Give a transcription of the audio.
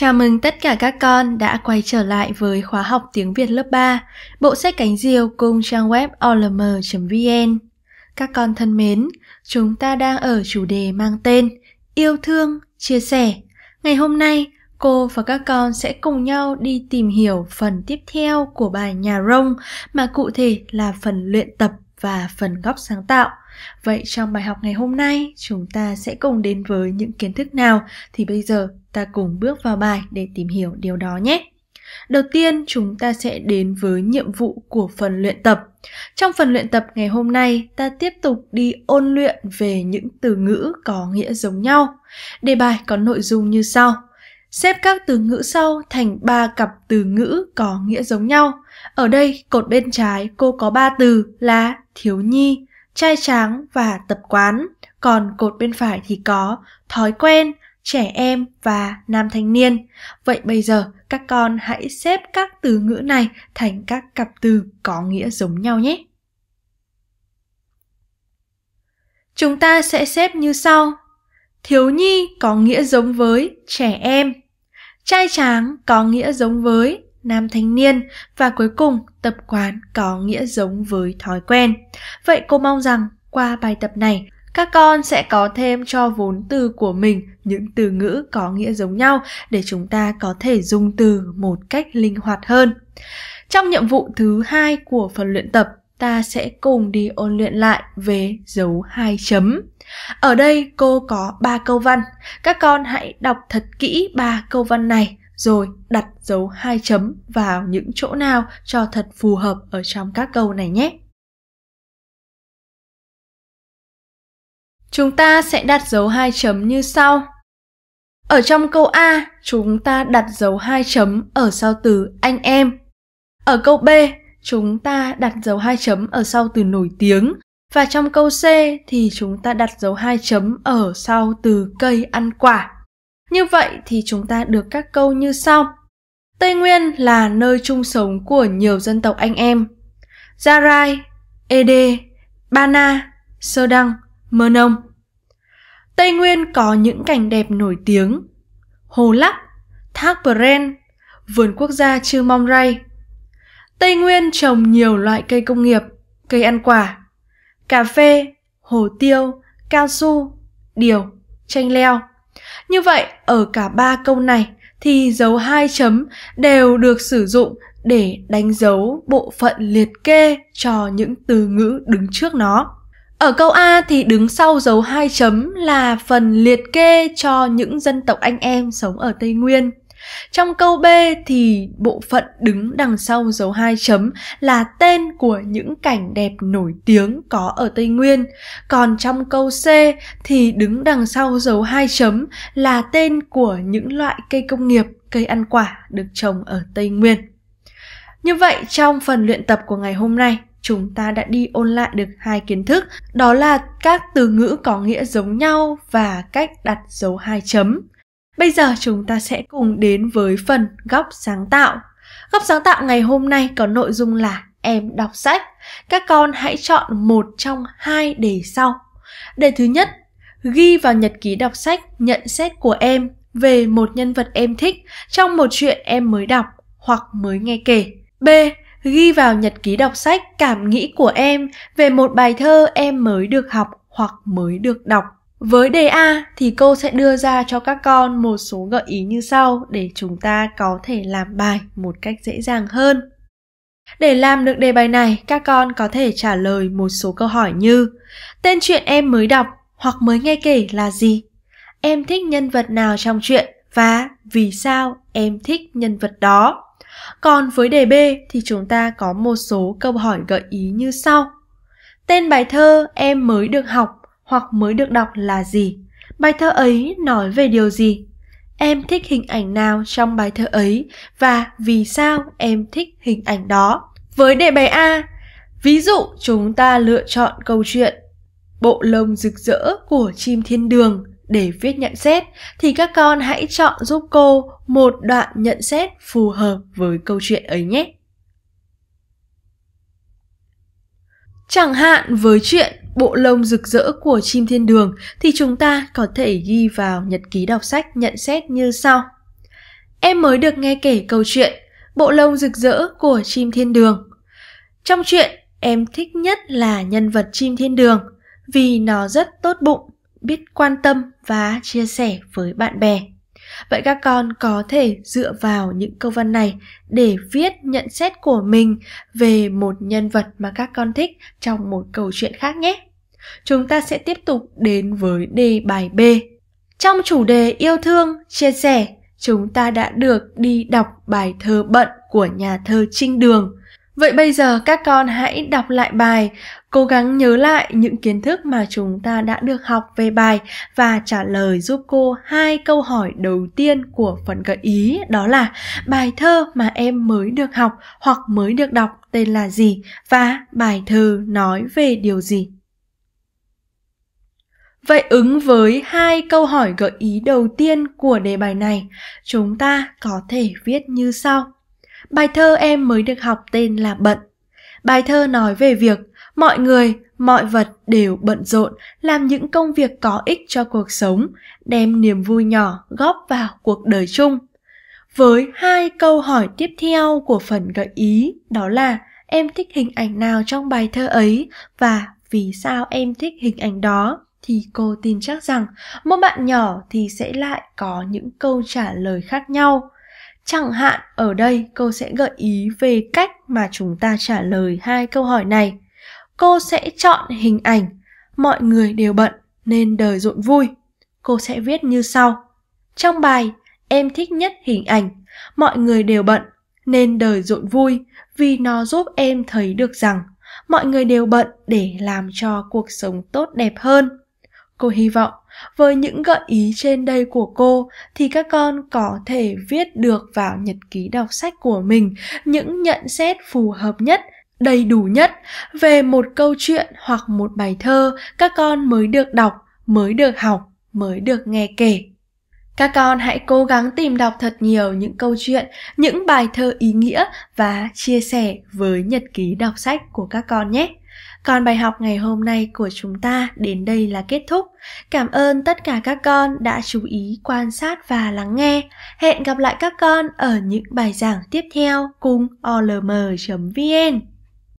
Chào mừng tất cả các con đã quay trở lại với khóa học tiếng Việt lớp 3, bộ sách cánh diều cùng trang web olm.vn. Các con thân mến, chúng ta đang ở chủ đề mang tên Yêu thương, chia sẻ. Ngày hôm nay, cô và các con sẽ cùng nhau đi tìm hiểu phần tiếp theo của bài nhà rông mà cụ thể là phần luyện tập và phần góc sáng tạo. Vậy trong bài học ngày hôm nay, chúng ta sẽ cùng đến với những kiến thức nào thì bây giờ ta cùng bước vào bài để tìm hiểu điều đó nhé. Đầu tiên, chúng ta sẽ đến với nhiệm vụ của phần luyện tập. Trong phần luyện tập ngày hôm nay, ta tiếp tục đi ôn luyện về những từ ngữ có nghĩa giống nhau. Đề bài có nội dung như sau: Xếp các từ ngữ sau thành 3 cặp từ ngữ có nghĩa giống nhau. Ở đây, cột bên trái cô có 3 từ là thiếu nhi, trai tráng và tập quán, còn cột bên phải thì có thói quen, trẻ em và nam thanh niên. Vậy bây giờ các con hãy xếp các từ ngữ này thành các cặp từ có nghĩa giống nhau nhé. Chúng ta sẽ xếp như sau. Thiếu nhi có nghĩa giống với trẻ em. Trai tráng có nghĩa giống với nam thanh niên và cuối cùng tập quán có nghĩa giống với thói quen. Vậy cô mong rằng qua bài tập này các con sẽ có thêm cho vốn từ của mình những từ ngữ có nghĩa giống nhau để chúng ta có thể dùng từ một cách linh hoạt hơn. Trong nhiệm vụ thứ hai của phần luyện tập, ta sẽ cùng đi ôn luyện lại về dấu hai chấm. Ở đây cô có ba câu văn. Các con hãy đọc thật kỹ ba câu văn này rồi đặt dấu hai chấm vào những chỗ nào cho thật phù hợp ở trong các câu này nhé. Chúng ta sẽ đặt dấu hai chấm như sau. Ở trong câu A, chúng ta đặt dấu hai chấm ở sau từ anh em. Ở câu B, chúng ta đặt dấu hai chấm ở sau từ nổi tiếng và trong câu C thì chúng ta đặt dấu hai chấm ở sau từ cây ăn quả. Như vậy thì chúng ta được các câu như sau. Tây Nguyên là nơi chung sống của nhiều dân tộc anh em. Gia Rai, ba na Sơ Đăng, Mơ Nông. Tây Nguyên có những cảnh đẹp nổi tiếng. Hồ Lắc, Thác bờ ren Vườn Quốc gia Chư Mong Ray. Tây Nguyên trồng nhiều loại cây công nghiệp, cây ăn quả, cà phê, hồ tiêu, cao su, điều, chanh leo. Như vậy, ở cả ba câu này thì dấu hai chấm đều được sử dụng để đánh dấu bộ phận liệt kê cho những từ ngữ đứng trước nó. Ở câu A thì đứng sau dấu hai chấm là phần liệt kê cho những dân tộc anh em sống ở Tây Nguyên. Trong câu B thì bộ phận đứng đằng sau dấu hai chấm là tên của những cảnh đẹp nổi tiếng có ở Tây Nguyên. Còn trong câu C thì đứng đằng sau dấu hai chấm là tên của những loại cây công nghiệp, cây ăn quả được trồng ở Tây Nguyên. Như vậy trong phần luyện tập của ngày hôm nay, chúng ta đã đi ôn lại được hai kiến thức, đó là các từ ngữ có nghĩa giống nhau và cách đặt dấu hai chấm. Bây giờ chúng ta sẽ cùng đến với phần góc sáng tạo. Góc sáng tạo ngày hôm nay có nội dung là em đọc sách. Các con hãy chọn một trong hai đề sau. Đề thứ nhất, ghi vào nhật ký đọc sách nhận xét của em về một nhân vật em thích trong một chuyện em mới đọc hoặc mới nghe kể. B. Ghi vào nhật ký đọc sách cảm nghĩ của em về một bài thơ em mới được học hoặc mới được đọc. Với đề A thì cô sẽ đưa ra cho các con một số gợi ý như sau để chúng ta có thể làm bài một cách dễ dàng hơn. Để làm được đề bài này, các con có thể trả lời một số câu hỏi như Tên chuyện em mới đọc hoặc mới nghe kể là gì? Em thích nhân vật nào trong chuyện và vì sao em thích nhân vật đó? Còn với đề B thì chúng ta có một số câu hỏi gợi ý như sau. Tên bài thơ em mới được học hoặc mới được đọc là gì bài thơ ấy nói về điều gì em thích hình ảnh nào trong bài thơ ấy và vì sao em thích hình ảnh đó với đề bài a ví dụ chúng ta lựa chọn câu chuyện bộ lông rực rỡ của chim thiên đường để viết nhận xét thì các con hãy chọn giúp cô một đoạn nhận xét phù hợp với câu chuyện ấy nhé chẳng hạn với chuyện bộ lông rực rỡ của chim thiên đường thì chúng ta có thể ghi vào nhật ký đọc sách nhận xét như sau. Em mới được nghe kể câu chuyện Bộ lông rực rỡ của chim thiên đường. Trong chuyện, em thích nhất là nhân vật chim thiên đường vì nó rất tốt bụng, biết quan tâm và chia sẻ với bạn bè. Vậy các con có thể dựa vào những câu văn này để viết nhận xét của mình về một nhân vật mà các con thích trong một câu chuyện khác nhé chúng ta sẽ tiếp tục đến với đề bài B. Trong chủ đề yêu thương, chia sẻ, chúng ta đã được đi đọc bài thơ bận của nhà thơ Trinh Đường. Vậy bây giờ các con hãy đọc lại bài, cố gắng nhớ lại những kiến thức mà chúng ta đã được học về bài và trả lời giúp cô hai câu hỏi đầu tiên của phần gợi ý đó là bài thơ mà em mới được học hoặc mới được đọc tên là gì và bài thơ nói về điều gì. Vậy ứng với hai câu hỏi gợi ý đầu tiên của đề bài này, chúng ta có thể viết như sau. Bài thơ em mới được học tên là Bận. Bài thơ nói về việc mọi người, mọi vật đều bận rộn làm những công việc có ích cho cuộc sống, đem niềm vui nhỏ góp vào cuộc đời chung. Với hai câu hỏi tiếp theo của phần gợi ý đó là em thích hình ảnh nào trong bài thơ ấy và vì sao em thích hình ảnh đó thì cô tin chắc rằng mỗi bạn nhỏ thì sẽ lại có những câu trả lời khác nhau chẳng hạn ở đây cô sẽ gợi ý về cách mà chúng ta trả lời hai câu hỏi này cô sẽ chọn hình ảnh mọi người đều bận nên đời rộn vui cô sẽ viết như sau trong bài em thích nhất hình ảnh mọi người đều bận nên đời rộn vui vì nó giúp em thấy được rằng mọi người đều bận để làm cho cuộc sống tốt đẹp hơn cô hy vọng với những gợi ý trên đây của cô thì các con có thể viết được vào nhật ký đọc sách của mình những nhận xét phù hợp nhất đầy đủ nhất về một câu chuyện hoặc một bài thơ các con mới được đọc mới được học mới được nghe kể các con hãy cố gắng tìm đọc thật nhiều những câu chuyện những bài thơ ý nghĩa và chia sẻ với nhật ký đọc sách của các con nhé còn bài học ngày hôm nay của chúng ta đến đây là kết thúc. Cảm ơn tất cả các con đã chú ý quan sát và lắng nghe. Hẹn gặp lại các con ở những bài giảng tiếp theo cùng olm.vn.